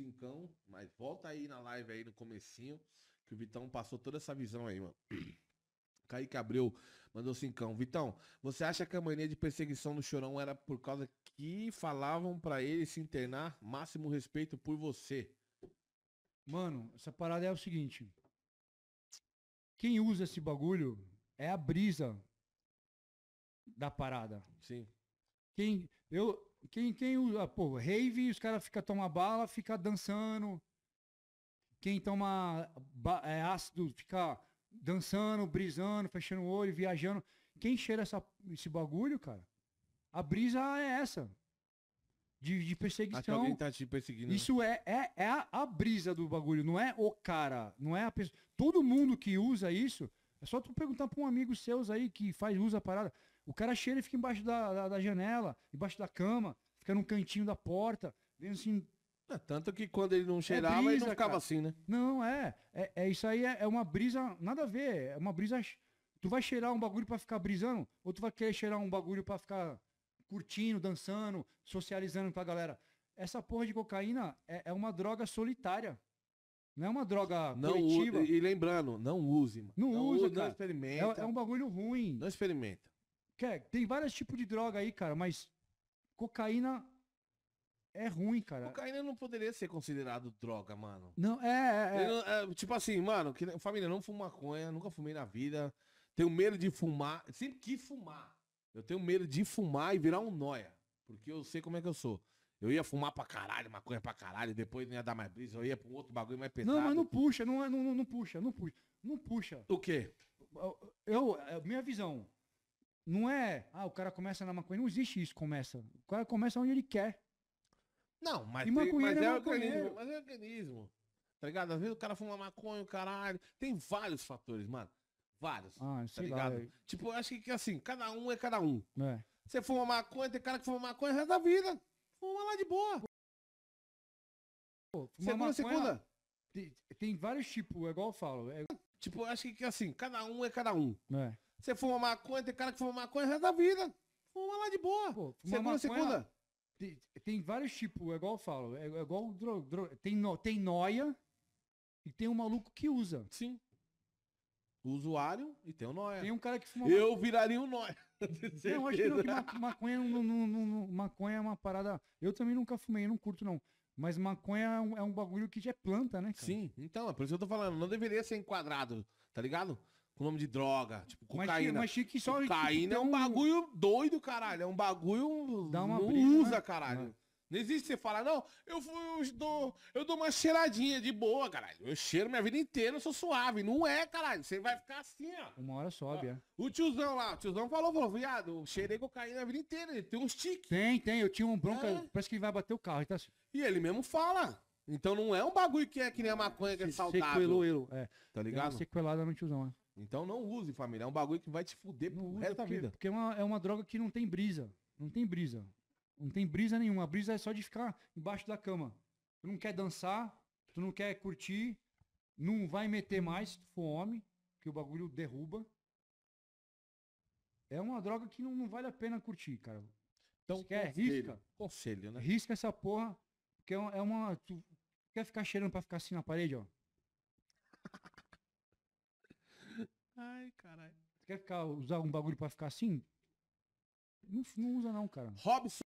cincão, mas volta aí na live aí no comecinho, que o Vitão passou toda essa visão aí, mano. Kaique Abreu mandou cincão. Vitão, você acha que a mania de perseguição do Chorão era por causa que falavam para ele se internar? Máximo respeito por você. Mano, essa parada é o seguinte. Quem usa esse bagulho é a brisa da parada. Sim. Quem eu quem, quem usa, ah, pô, rave, os caras ficam toma bala, fica dançando. Quem toma é, ácido fica dançando, brisando, fechando o olho, viajando. Quem cheira essa, esse bagulho, cara, a brisa é essa. De, de perseguição. Tá né? Isso é, é, é a, a brisa do bagulho, não é o cara, não é a pessoa. Todo mundo que usa isso é só tu perguntar pra um amigo seus aí que faz usa a parada. O cara cheira e fica embaixo da, da, da janela, embaixo da cama, fica num cantinho da porta, vendo assim, é, tanto que quando ele não cheirava, é brisa, ele não ficava cara. assim, né? Não, é, é. é isso aí é, é, uma brisa. Nada a ver. É uma brisa. Tu vai cheirar um bagulho para ficar brisando? Ou tu vai querer cheirar um bagulho para ficar curtindo, dançando, socializando com a galera? Essa porra de cocaína é, é uma droga solitária. Não é uma droga não e lembrando, não use, mano. Não, não usa, use, cara. não experimenta. É, é, um bagulho ruim. Não experimenta. Quer, tem vários tipos de droga aí, cara, mas cocaína é ruim, cara. Cocaína não poderia ser considerado droga, mano. Não, é. é, é. não, é tipo assim, mano, que, família, não fumo maconha, nunca fumei na vida. Tenho medo de fumar. Sempre que fumar. Eu tenho medo de fumar e virar um noia. Porque eu sei como é que eu sou. Eu ia fumar pra caralho, maconha pra caralho, depois não ia dar mais brisa, eu ia pra um outro bagulho mais pesado. Não, mas não puxa, é, não, não, não puxa, não puxa. Não puxa. O quê? Eu, eu, é, minha visão. Não é, ah, o cara começa na maconha. Não existe isso, começa. O cara começa onde ele quer. Não, mas, tem, mas é, é organismo. Mas é organismo. Tá ligado? Às vezes o cara fuma maconha, o caralho. Tem vários fatores, mano. Vários. Ah, tá ligado? Lá, tipo, eu acho que assim, cada um é cada um. É. Você fuma maconha, tem cara que fuma maconha o resto da vida. Uma lá de boa. Pô, segunda, maconha, segunda. Tem, tem, vários tipos, é igual eu falo. É... Tipo, acho que assim, cada um é cada um. É. Você fuma maconha, tem cara que fuma maconha é resto da vida. Fuma lá de boa. Pô, segunda, maconha, segunda. Tem, tem, vários tipos, é igual eu falo. É, é igual droga. Dro, tem, no, tem noia e tem um maluco que usa. Sim. O usuário e tem o Noia. Tem um cara que fuma Eu maconha. viraria um Noia. Não, acho que, não, que maconha, não, não, maconha é uma parada. Eu também nunca fumei, não curto não. Mas maconha é um, é um bagulho que já é planta, né? Cara? Sim, então, é por isso que eu tô falando. Não deveria ser enquadrado, tá ligado? Com o nome de droga, tipo cocaína. Mas, mas que só cocaína é um bagulho doido, caralho. É um bagulho. Dá uma não brisa, usa, né? caralho. Ah. Não existe você falar, não, eu, eu, dou, eu dou uma cheiradinha de boa, caralho. Eu cheiro minha vida inteira, eu sou suave. Não é, caralho. Você vai ficar assim, ó. Uma hora sobe, ó. Ah, é. O tiozão lá, o tiozão falou, falou, viado, eu cheirei cocaína a vida inteira. Ele tem um stick. Tem, tem. Eu tinha um bronca, é. parece que ele vai bater o carro. Então... E ele mesmo fala. Então não é um bagulho que é que nem a maconha que é saudável. Sequelou, eu, é. Tá ligado? Sequelada no tiozão, é. Então não use, família. É um bagulho que vai te fuder pro resto da vida. Porque é uma, é uma droga que não tem brisa. Não tem brisa. Não tem brisa nenhuma. A brisa é só de ficar embaixo da cama. Tu não quer dançar, tu não quer curtir, não vai meter mais se tu for homem, que o bagulho derruba. É uma droga que não, não vale a pena curtir, cara. Então, quer, é conselho, risca. Conselho, né? Risca essa porra, porque é, é uma. tu quer ficar cheirando pra ficar assim na parede, ó? Ai, caralho. Tu quer ficar, usar um bagulho pra ficar assim? Não, não usa, não, cara. Robson.